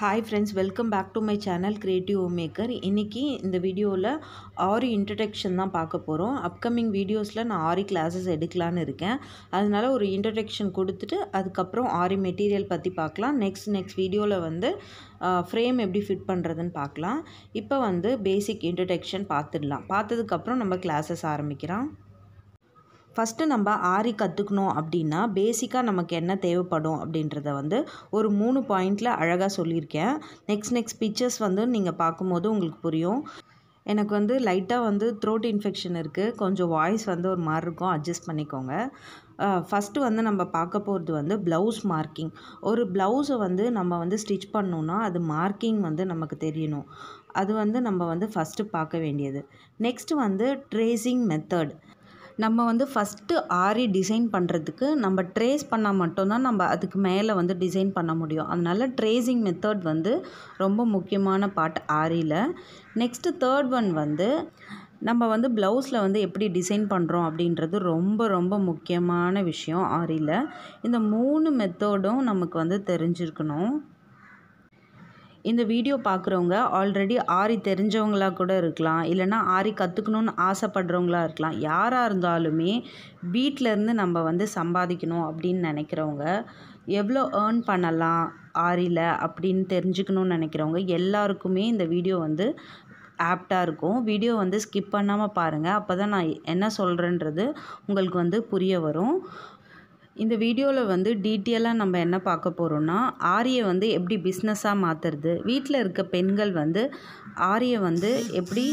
hi friends welcome back to my channel creative maker இன்றைக்கி இந்த வீடியோவில் ஆரி இன்ட்ரடக்ஷன் தான் பார்க்க போகிறோம் அப்கமிங் வீடியோஸில் நான் ஆரி கிளாஸஸ் எடுக்கலான்னு இருக்கேன் அதனால் ஒரு இன்ட்ரடக்ஷன் கொடுத்துட்டு அதுக்கப்புறம் ஆரி மெட்டீரியல் பற்றி பார்க்கலாம் நெக்ஸ்ட் நெக்ஸ்ட் வீடியோவில் வந்து ஃப்ரேம் எப்படி ஃபிட் பண்ணுறதுன்னு பார்க்கலாம் இப்போ வந்து பேசிக் இன்ட்ரடக்ஷன் பார்த்துடலாம் பார்த்ததுக்கப்புறம் நம்ம கிளாஸஸ் ஆரம்பிக்கிறோம் ஃபஸ்ட்டு நம்ம ஆரி கற்றுக்கணும் அப்படின்னா பேசிக்காக நமக்கு என்ன தேவைப்படும் அப்படின்றத வந்து ஒரு மூணு பாயிண்டில் அழகாக சொல்லியிருக்கேன் நெக்ஸ்ட் நெக்ஸ்ட் பிக்சர்ஸ் வந்து நீங்கள் பார்க்கும்போது உங்களுக்கு புரியும் எனக்கு வந்து லைட்டாக வந்து த்ரோட் இன்ஃபெக்ஷன் இருக்குது கொஞ்சம் வாய்ஸ் வந்து ஒரு மாதிரி இருக்கும் அட்ஜஸ்ட் பண்ணிக்கோங்க ஃபஸ்ட்டு வந்து நம்ம பார்க்க போகிறது வந்து ப்ளவுஸ் மார்க்கிங் ஒரு ப்ளவுஸை வந்து நம்ம வந்து ஸ்டிச் பண்ணோன்னா அது மார்க்கிங் வந்து நமக்கு தெரியணும் அது வந்து நம்ம வந்து ஃபஸ்ட்டு பார்க்க வேண்டியது நெக்ஸ்ட்டு வந்து ட்ரேசிங் மெத்தட் நம்ம வந்து ஃபஸ்ட்டு ஆரி டிசைன் பண்ணுறதுக்கு நம்ம ட்ரேஸ் பண்ணால் மட்டும்தான் நம்ம அதுக்கு மேலே வந்து டிசைன் பண்ண முடியும் அதனால் ட்ரேசிங் மெத்தட் வந்து ரொம்ப முக்கியமான பார்ட் ஆரியில் நெக்ஸ்ட்டு தேர்ட் ஒன் வந்து நம்ம வந்து ப்ளவுஸில் வந்து எப்படி டிசைன் பண்ணுறோம் அப்படின்றது ரொம்ப ரொம்ப முக்கியமான விஷயம் ஆரியில் இந்த மூணு மெத்தடும் நமக்கு வந்து தெரிஞ்சிருக்கணும் இந்த வீடியோ பார்க்குறவங்க ஆல்ரெடி ஆரி தெரிஞ்சவங்களாக கூட இருக்கலாம் இல்லைனா ஆரி கற்றுக்கணுன்னு ஆசைப்படுறவங்களாக இருக்கலாம் யாராக இருந்தாலுமே வீட்டிலேருந்து நம்ம வந்து சம்பாதிக்கணும் அப்படின்னு நினைக்கிறவங்க எவ்வளோ ஏர்ன் பண்ணலாம் ஆரியில் அப்படின்னு தெரிஞ்சுக்கணுன்னு நினைக்கிறவங்க எல்லாருக்குமே இந்த வீடியோ வந்து ஆப்டாக இருக்கும் வீடியோ வந்து ஸ்கிப் பண்ணாமல் பாருங்கள் அப்போ தான் நான் என்ன சொல்கிறேன்றது உங்களுக்கு வந்து புரிய வரும் இந்த வீடியோவில் வந்து டீட்டெயிலாக நம்ம என்ன பார்க்க போகிறோம்னா ஆரியை வந்து எப்படி பிஸ்னஸாக மாற்றுறது வீட்டில் இருக்க பெண்கள் வந்து ஆரியை வந்து எப்படி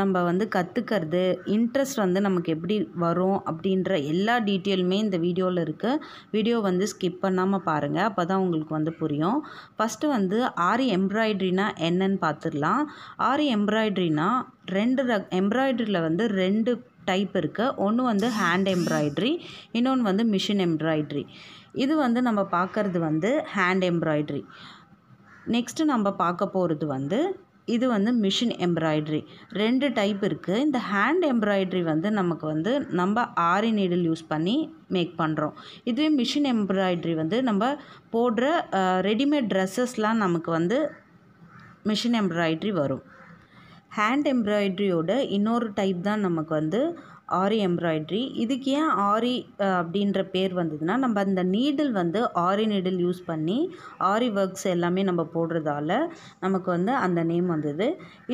நம்ம வந்து கற்றுக்கிறது இன்ட்ரெஸ்ட் வந்து நமக்கு எப்படி வரும் அப்படின்ற எல்லா டீட்டெயிலுமே இந்த வீடியோவில் இருக்குது வீடியோ வந்து ஸ்கிப் பண்ணாமல் பாருங்கள் அப்போ தான் உங்களுக்கு வந்து புரியும் ஃபஸ்ட்டு வந்து ஆரி எம்ப்ராய்ட்ரினா என்னன்னு பார்த்துடலாம் ஆரி எம்ப்ராய்ட்ரினா ரெண்டு ரக் எம்ப்ராய்ட்ரியில் வந்து ரெண்டு டைப் இருக்குது ஒன்று வந்து ஹேண்ட் எம்ப்ராய்ட்ரி இன்னொன்று வந்து மிஷின் எம்ப்ராய்ட்ரி இது வந்து நம்ம பார்க்குறது வந்து ஹேண்ட் எம்ப்ராய்ட்ரி நெக்ஸ்ட்டு நம்ம பார்க்க போகிறது வந்து இது வந்து மிஷின் எம்ப்ராய்ட்ரி ரெண்டு டைப் இருக்குது இந்த ஹேண்ட் எம்ப்ராய்ட்ரி வந்து நமக்கு வந்து நம்ம ஆரி நீடில் யூஸ் பண்ணி மேக் பண்ணுறோம் இதுவே மிஷின் எம்ப்ராய்ட்ரி வந்து நம்ம போடுற ரெடிமேட் ட்ரெஸ்ஸஸ்லாம் நமக்கு வந்து மிஷின் எம்ப்ராய்ட்ரி வரும் ஹேண்ட் எம்ப்ராய்ட்ரியோட இன்னொரு டைப் தான் நமக்கு வந்து ஆரி எம்ப்ராய்ட்ரி இதுக்கு ஏன் ஆரி அப்படின்ற பேர் வந்ததுன்னா நம்ம அந்த நீடில் வந்து ஆரி நீடில் யூஸ் பண்ணி ஆரி ஒர்க்ஸ் எல்லாமே நம்ம போடுறதால நமக்கு வந்து அந்த நேம் வந்தது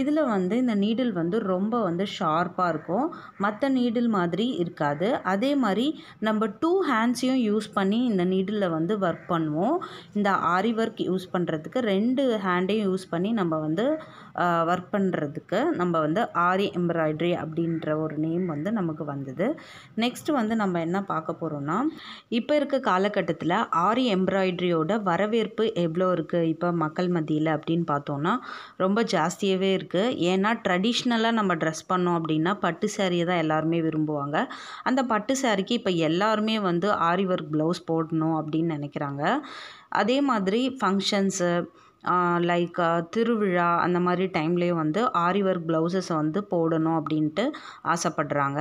இதில் வந்து இந்த நீடில் வந்து ரொம்ப வந்து ஷார்ப்பாக இருக்கும் மற்ற நீடில் மாதிரி இருக்காது அதே மாதிரி நம்ம டூ ஹேண்ட்ஸையும் யூஸ் பண்ணி இந்த நீடில் வந்து ஒர்க் பண்ணுவோம் இந்த ஆரி ஒர்க் யூஸ் பண்ணுறதுக்கு ரெண்டு ஹேண்டையும் யூஸ் பண்ணி நம்ம வந்து ஒர்க் பண்ணுறதுக்கு நம்ம வந்து ஆரி எம்ப்ராய்ட்ரி அப்படின்ற ஒரு நேம் வந்து நம்ம நமக்கு வந்தது நெக்ஸ்ட் வந்து நம்ம என்ன பார்க்க போகிறோன்னா இப்போ இருக்க காலகட்டத்தில் ஆரி எம்ப்ராய்டரியோட வரவேற்பு எவ்வளோ இருக்குது இப்போ மக்கள் மத்தியில் அப்படின்னு பார்த்தோன்னா ரொம்ப ஜாஸ்தியாகவே இருக்குது ஏன்னா ட்ரெடிஷ்னலாக நம்ம ட்ரெஸ் பண்ணோம் அப்படின்னா பட்டு சாரியை தான் எல்லாருமே விரும்புவாங்க அந்த பட்டு சாரிக்கு இப்போ எல்லாருமே வந்து ஆரி ஒர்க் ப்ளவுஸ் போடணும் அப்படின்னு நினைக்கிறாங்க அதே மாதிரி ஃபங்க்ஷன்ஸு லைக் திருவிழா அந்த மாதிரி டைம்லேயும் வந்து ஆரி ஒர்க் ப்ளவுஸஸ் வந்து போடணும் அப்படின்ட்டு ஆசைப்பட்றாங்க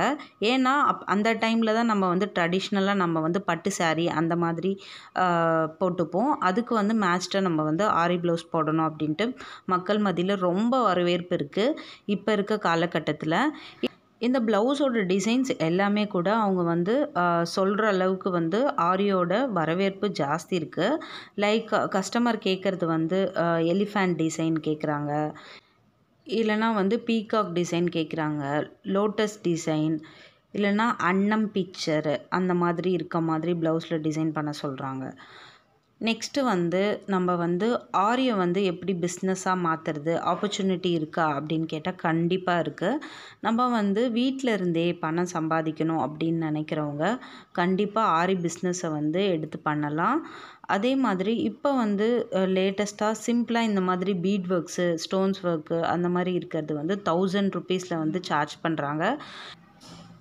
ஏன்னா அப் அந்த டைமில் தான் நம்ம வந்து ட்ரெடிஷ்னலாக நம்ம வந்து பட்டு சாரி அந்த மாதிரி போட்டுப்போம் அதுக்கு வந்து மேட்ச்டாக நம்ம வந்து ஆரி ப்ளவுஸ் போடணும் அப்படின்ட்டு மக்கள் மத்தியில் ரொம்ப வரவேற்பு இருக்குது இப்போ இருக்க காலகட்டத்தில் இந்த ப்ளவுஸோட டிசைன்ஸ் எல்லாமே கூட அவங்க வந்து சொல்கிற அளவுக்கு வந்து ஆரியோட வரவேற்பு ஜாஸ்தி இருக்குது லைக் கஸ்டமர் கேட்குறது வந்து எலிஃபேண்ட் டிசைன் கேட்குறாங்க இல்லைனா வந்து பீகாக் டிசைன் கேட்குறாங்க லோட்டஸ் டிசைன் இல்லைனா அன்னம் பிக்சரு அந்த மாதிரி இருக்க மாதிரி ப்ளவுஸில் டிசைன் பண்ண சொல்கிறாங்க நெக்ஸ்ட்டு வந்து நம்ம வந்து ஆரியம் வந்து எப்படி பிஸ்னஸாக மாற்றுறது ஆப்பர்ச்சுனிட்டி இருக்கா அப்படின்னு கேட்டால் கண்டிப்பாக இருக்குது நம்ம வந்து வீட்டில் இருந்தே பணம் சம்பாதிக்கணும் அப்படின்னு நினைக்கிறவங்க கண்டிப்பாக ஆரி பிஸ்னஸை வந்து எடுத்து பண்ணலாம் அதே மாதிரி இப்போ வந்து லேட்டஸ்ட்டாக சிம்பிளாக இந்த மாதிரி பீட் ஒர்க்ஸு ஸ்டோன்ஸ் ஒர்க்கு அந்த மாதிரி இருக்கிறது வந்து தௌசண்ட் ருபீஸில் வந்து சார்ஜ் பண்ணுறாங்க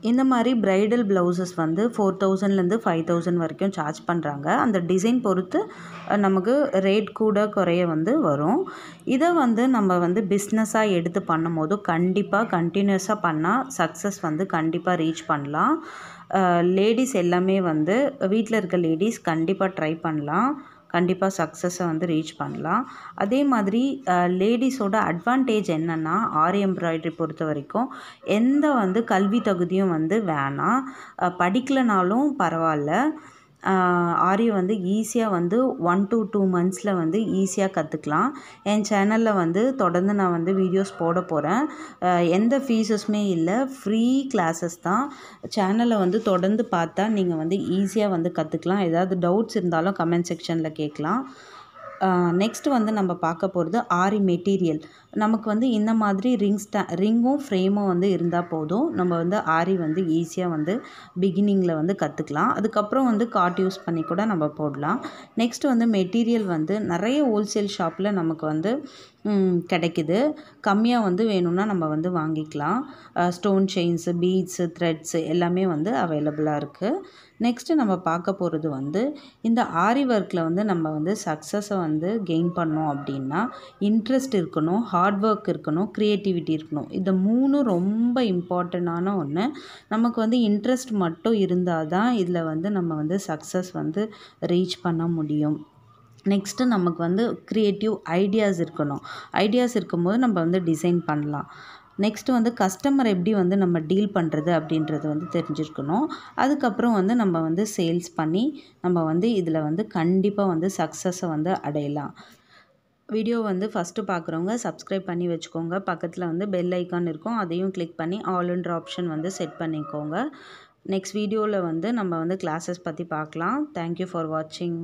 இந்த மாதிரி ப்ரைடல் ப்ளவுசஸ் வந்து ஃபோர் தௌசண்ட்லேருந்து ஃபைவ் தௌசண்ட் வரைக்கும் சார்ஜ் பண்ணுறாங்க அந்த டிசைன் பொறுத்து நமக்கு ரேட் கூட குறைய வந்து வரும் இதை வந்து நம்ம வந்து பிஸ்னஸாக எடுத்து போது கண்டிப்பாக கண்டினியூஸாக பண்ணால் சக்ஸஸ் வந்து கண்டிப்பாக ரீச் பண்ணலாம் லேடிஸ் எல்லாமே வந்து வீட்டில் இருக்க லேடிஸ் கண்டிப்பாக ட்ரை பண்ணலாம் கண்டிப்பாக சக்ஸஸை வந்து ரீச் பண்ணலாம் அதே மாதிரி லேடிஸோட அட்வான்டேஜ் என்னென்னா ஆரி எம்ப்ராய்டரி பொறுத்த வரைக்கும் எந்த வந்து கல்வி தகுதியும் வந்து வேணாம் படிக்கலைனாலும் பரவாயில்ல ஆரியம் வந்து ஈஸியாக வந்து ஒன் டு டூ மந்த்ஸில் வந்து ஈஸியாக கற்றுக்கலாம் என் சேனலில் வந்து தொடர்ந்து நான் வந்து வீடியோஸ் போட போகிறேன் எந்த ஃபீஸஸுமே இல்லை ஃப்ரீ கிளாஸஸ் தான் சேனலை வந்து தொடர்ந்து பார்த்தா நீங்கள் வந்து ஈஸியாக வந்து கற்றுக்கலாம் ஏதாவது டவுட்ஸ் இருந்தாலும் கமெண்ட் செக்ஷனில் கேட்கலாம் நெக்ஸ்ட் வந்து நம்ம பார்க்க போகிறது ஆரி மெட்டீரியல் நமக்கு வந்து இந்த மாதிரி ரிங் ஸ்டா ரிங்கும் ஃப்ரேமும் வந்து இருந்தால் போதும் நம்ம வந்து ஆரி வந்து ஈஸியாக வந்து பிகினிங்கில் வந்து கற்றுக்கலாம் அதுக்கப்புறம் வந்து காட் யூஸ் பண்ணி கூட நம்ம போடலாம் நெக்ஸ்ட் வந்து மெட்டீரியல் வந்து நிறைய ஹோல்சேல் ஷாப்பில் நமக்கு வந்து கிடைக்குது கம்மியாக வந்து வேணும்னா நம்ம வந்து வாங்கிக்கலாம் ஸ்டோன் செயின்ஸு பீட்ஸு த்ரெட்ஸு எல்லாமே வந்து அவைலபிளாக இருக்குது நெக்ஸ்ட்டு நம்ம பார்க்க போகிறது வந்து இந்த ஆரி ஒர்க்கில் வந்து நம்ம வந்து சக்ஸஸை வந்து கெயின் பண்ணோம் அப்படின்னா இன்ட்ரெஸ்ட் இருக்கணும் ஹார்ட் ஹார்ட் ஒர்க் இருக்கணும் க்ரியேட்டிவிட்டி இருக்கணும் இந்த மூணும் ரொம்ப இம்பார்ட்டண்ட்டான ஒன்று நமக்கு வந்து இன்ட்ரெஸ்ட் மட்டும் இருந்தால் தான் இதில் வந்து நம்ம வந்து சக்ஸஸ் வந்து ரீச் பண்ண முடியும் நெக்ஸ்ட்டு நமக்கு வந்து க்ரியேட்டிவ் ஐடியாஸ் இருக்கணும் ஐடியாஸ் இருக்கும்போது நம்ம வந்து டிசைன் பண்ணலாம் நெக்ஸ்ட்டு வந்து கஸ்டமர் எப்படி வந்து நம்ம டீல் பண்ணுறது அப்படின்றது வந்து தெரிஞ்சிருக்கணும் அதுக்கப்புறம் வந்து நம்ம வந்து சேல்ஸ் பண்ணி நம்ம வந்து இதில் வந்து கண்டிப்பாக வந்து சக்ஸஸை வந்து அடையலாம் வீடியோ வந்து ஃபஸ்ட்டு பார்க்குறவங்க சப்ஸ்கிரைப் பண்ணி வச்சுக்கோங்க பக்கத்தில் வந்து பெல் ஐக்கான் இருக்கும் அதையும் கிளிக் பண்ணி ஆல்ன்ற ஆப்ஷன் வந்து செட் பண்ணிக்கோங்க நெக்ஸ்ட் வீடியோவில் வந்து நம்ம வந்து கிளாஸஸ் பற்றி பார்க்கலாம் தேங்க்யூ ஃபார் வாட்சிங்